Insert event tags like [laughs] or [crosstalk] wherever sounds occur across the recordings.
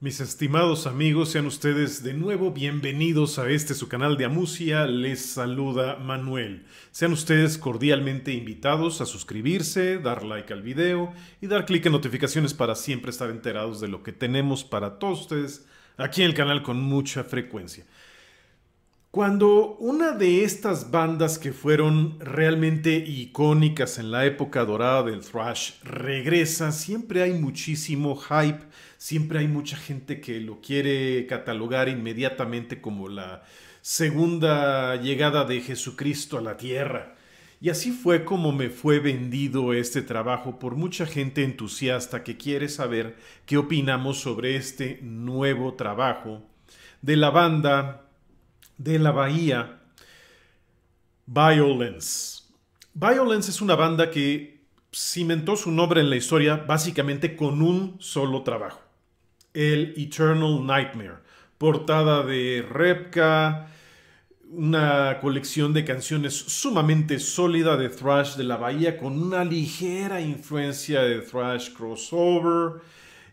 Mis estimados amigos, sean ustedes de nuevo bienvenidos a este su canal de Amusia, les saluda Manuel. Sean ustedes cordialmente invitados a suscribirse, dar like al video y dar clic en notificaciones para siempre estar enterados de lo que tenemos para todos ustedes aquí en el canal con mucha frecuencia. Cuando una de estas bandas que fueron realmente icónicas en la época dorada del thrash regresa, siempre hay muchísimo hype, siempre hay mucha gente que lo quiere catalogar inmediatamente como la segunda llegada de Jesucristo a la tierra. Y así fue como me fue vendido este trabajo por mucha gente entusiasta que quiere saber qué opinamos sobre este nuevo trabajo de la banda de la bahía, Violence. Violence es una banda que cimentó su nombre en la historia básicamente con un solo trabajo, el Eternal Nightmare, portada de Repka, una colección de canciones sumamente sólida de thrash de la bahía con una ligera influencia de thrash crossover,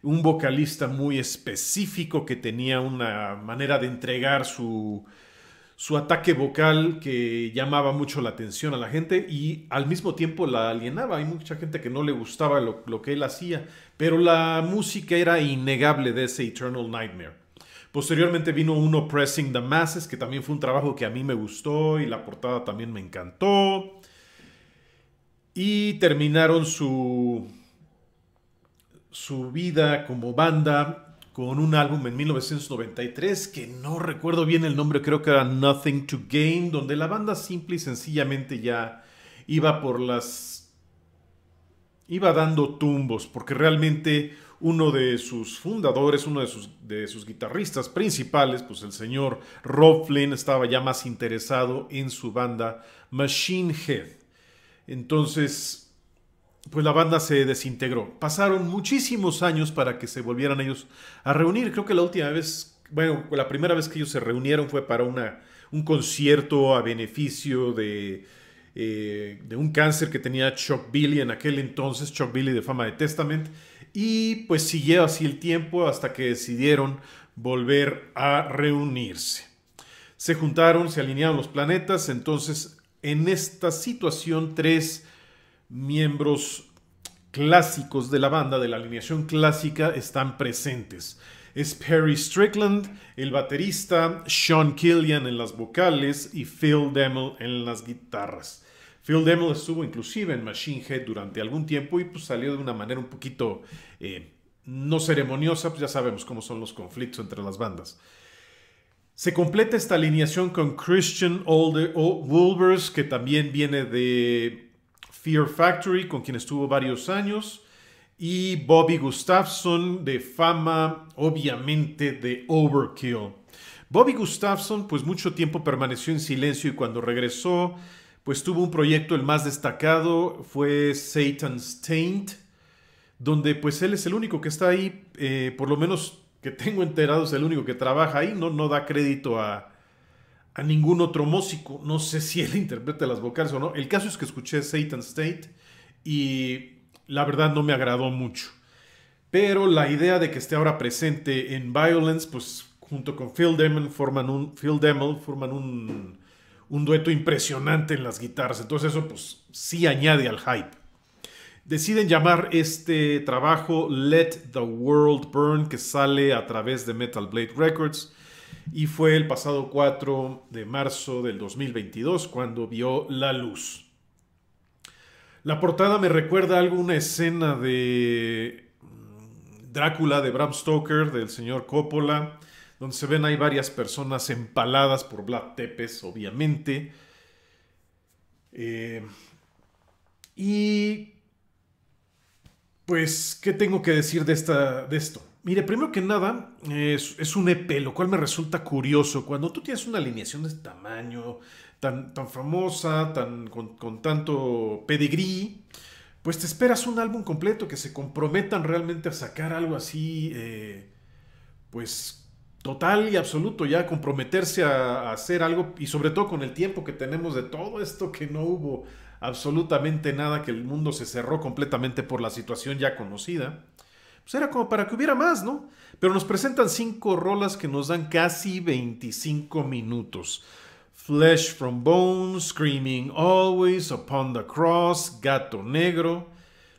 un vocalista muy específico que tenía una manera de entregar su su ataque vocal que llamaba mucho la atención a la gente y al mismo tiempo la alienaba. Hay mucha gente que no le gustaba lo, que él hacía, pero la música era innegable de ese Eternal Nightmare. Posteriormente vino uno Pressing the Masses, que también fue un trabajo que a mí me gustó y la portada también me encantó. Y terminaron su, su vida como banda con un álbum en 1993 que no recuerdo bien el nombre, creo que era Nothing to Gain, donde la banda simple y sencillamente ya iba por las... iba dando tumbos, porque realmente uno de sus fundadores, uno de sus, de sus guitarristas principales, pues el señor Rob estaba ya más interesado en su banda Machine Head. Entonces pues la banda se desintegró. Pasaron muchísimos años para que se volvieran ellos a reunir. Creo que la última vez, bueno, la primera vez que ellos se reunieron fue para una, un concierto a beneficio de, eh, de un cáncer que tenía Chuck Billy en aquel entonces, Chuck Billy de fama de Testament. Y pues siguió así el tiempo hasta que decidieron volver a reunirse. Se juntaron, se alinearon los planetas, entonces en esta situación tres miembros clásicos de la banda, de la alineación clásica, están presentes. Es Perry Strickland, el baterista, Sean Killian en las vocales y Phil Demel en las guitarras. Phil Demmel estuvo inclusive en Machine Head durante algún tiempo y pues salió de una manera un poquito eh, no ceremoniosa, pues ya sabemos cómo son los conflictos entre las bandas. Se completa esta alineación con Christian Older Wolvers, que también viene de Fear Factory, con quien estuvo varios años, y Bobby Gustafson, de fama obviamente de Overkill. Bobby Gustafson, pues mucho tiempo permaneció en silencio y cuando regresó, pues tuvo un proyecto el más destacado, fue Satan's Taint, donde pues él es el único que está ahí, eh, por lo menos que tengo enterado es el único que trabaja ahí, no, no da crédito a, a ningún otro músico. No sé si él [laughs] interpreta las vocales o no. El caso es que escuché Satan State y la verdad no me agradó mucho. Pero la idea de que esté ahora presente en Violence, pues junto con Phil Demon, forman un, Phil forman un, un dueto impresionante en las guitarras. Entonces eso pues sí añade al hype. Deciden llamar este trabajo Let the World Burn, que sale a través de Metal Blade Records y fue el pasado 4 de marzo del 2022 cuando vio la luz. La portada me recuerda alguna escena de mm, Drácula de Bram Stoker del señor Coppola, donde se ven hay varias personas empaladas por Vlad Tepes, obviamente. Eh, y pues, ¿qué tengo que decir de, esta, de esto? Mire, primero que nada, es, un EP, lo cual me resulta curioso. Cuando tú tienes una alineación de este tamaño, tan, tan famosa, tan, con, tanto pedigrí, pues te esperas un álbum completo que se comprometan realmente a sacar algo así, eh, pues total y absoluto, ya comprometerse a hacer algo, y sobre todo con el tiempo que tenemos de todo esto que no hubo absolutamente nada, que el mundo se cerró completamente por la situación ya conocida. Pues era como para que hubiera más, ¿no? Pero nos presentan cinco rolas que nos dan casi 25 minutos. Flesh from Bone, Screaming Always, Upon the Cross, Gato Negro,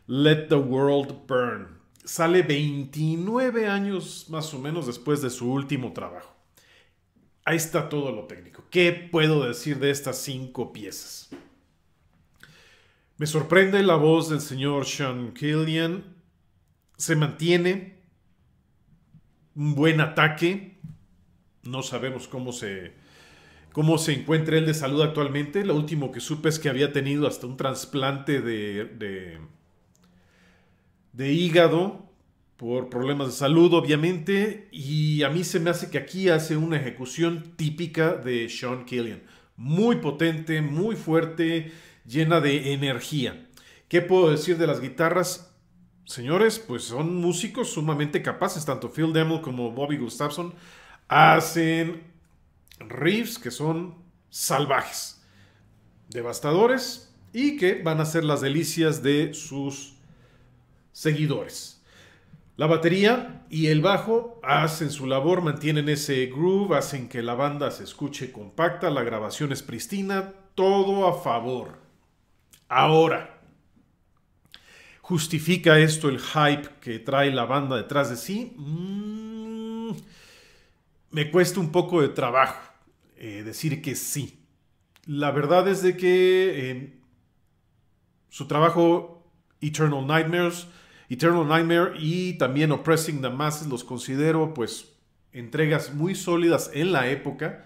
Let the World Burn. Sale 29 años más o menos después de su último trabajo. Ahí está todo lo técnico. ¿Qué puedo decir de estas cinco piezas? Me sorprende la voz del señor Sean Killian se mantiene. Un buen ataque. No sabemos cómo se, cómo se encuentra él de salud actualmente. Lo último que supe es que había tenido hasta un trasplante de, de, de hígado por problemas de salud, obviamente. Y a mí se me hace que aquí hace una ejecución típica de Sean Killian. Muy potente, muy fuerte, llena de energía. ¿Qué puedo decir de las guitarras? señores, pues son músicos sumamente capaces, tanto Phil Demmel como Bobby Gustafson hacen riffs que son salvajes, devastadores y que van a ser las delicias de sus seguidores. La batería y el bajo hacen su labor, mantienen ese groove, hacen que la banda se escuche compacta, la grabación es pristina, todo a favor. Ahora, ¿Justifica esto el hype que trae la banda detrás de sí? Mm, me cuesta un poco de trabajo eh, decir que sí. La verdad es de que eh, su trabajo Eternal Nightmares, Eternal Nightmare y también Oppressing the Masses los considero pues entregas muy sólidas en la época.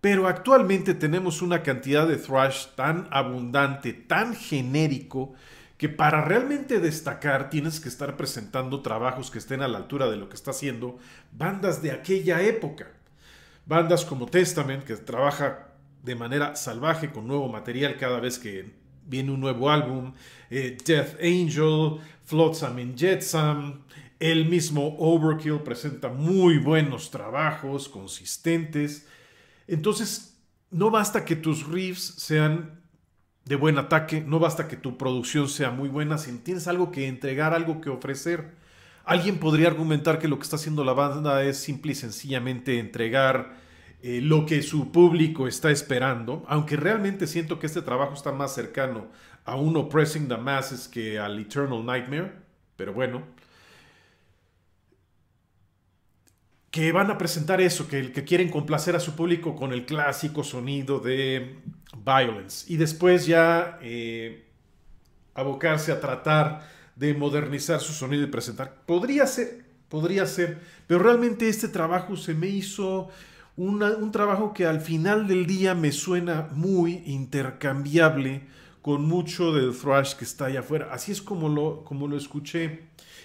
Pero actualmente tenemos una cantidad de thrash tan abundante, tan genérico, que para realmente destacar tienes que estar presentando trabajos que estén a la altura de lo que está haciendo bandas de aquella época. Bandas como Testament, que trabaja de manera salvaje con nuevo material cada vez que viene un nuevo álbum, eh, Death Angel, Flotsam and Jetsam, el mismo Overkill presenta muy buenos trabajos, consistentes. Entonces, no basta que tus riffs sean de buen ataque, no basta que tu producción sea muy buena, si tienes algo que entregar, algo que ofrecer. Alguien podría argumentar que lo que está haciendo la banda es simple y sencillamente entregar eh, lo que su público está esperando, aunque realmente siento que este trabajo está más cercano a un Oppressing the Masses que al Eternal Nightmare, pero bueno. Que van a presentar eso, que, que quieren complacer a su público con el clásico sonido de Violence. Y después ya eh, abocarse a tratar de modernizar su sonido y presentar. Podría ser, podría ser, pero realmente este trabajo se me hizo un trabajo que al final del día me suena muy intercambiable con mucho del thrash que está allá afuera. Así es como lo, como lo escuché.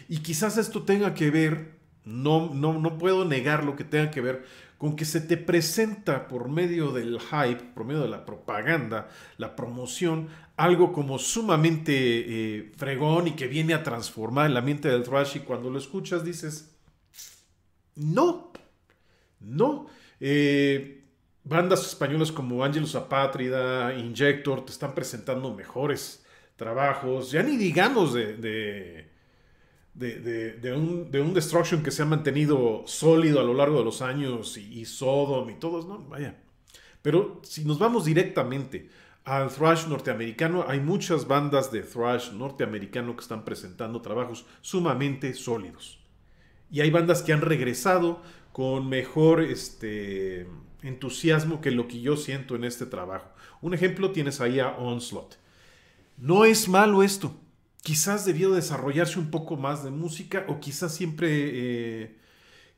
Y quizás esto tenga que ver, no, no, no puedo negar lo que tenga que ver con que se te presenta por medio del hype, por medio de la propaganda, la promoción, algo como sumamente eh, fregón y que viene a transformar la mente del Trash. y cuando lo escuchas dices, no, no. Eh, bandas españolas como Angelus Apátrida, Injector, te están presentando mejores trabajos, ya ni digamos de de, de, de, un, de, un, Destruction que se ha mantenido sólido a lo largo de los años y, Sodom y todos, ¿no? Vaya. Pero si nos vamos directamente al thrash norteamericano, hay muchas bandas de thrash norteamericano que están presentando trabajos sumamente sólidos. Y hay bandas que han regresado con mejor este, entusiasmo que lo que yo siento en este trabajo. Un ejemplo tienes ahí a Onslaught. No es malo esto quizás debió desarrollarse un poco más de música o quizás siempre eh,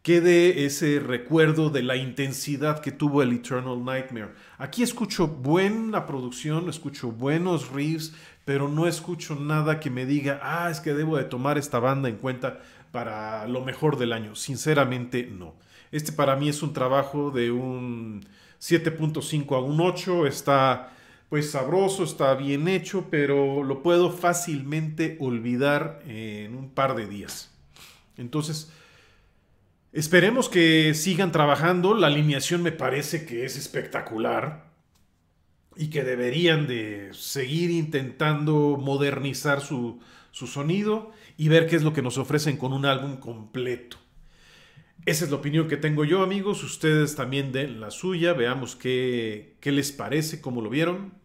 quede ese recuerdo de la intensidad que tuvo el Eternal Nightmare. Aquí escucho buena producción, escucho buenos riffs, pero no escucho nada que me diga, ah, es que debo de tomar esta banda en cuenta para lo mejor del año. Sinceramente, no. Este para mí es un trabajo de un 7.5 a un 8, está pues, sabroso, está bien hecho, pero lo puedo fácilmente olvidar en un par de días. Entonces, esperemos que sigan trabajando. La alineación me parece que es espectacular y que deberían de seguir intentando modernizar su, sonido y ver qué es lo que nos ofrecen con un álbum completo. Esa es la opinión que tengo yo, amigos. Ustedes también den la suya. Veamos qué, qué les parece, cómo lo vieron.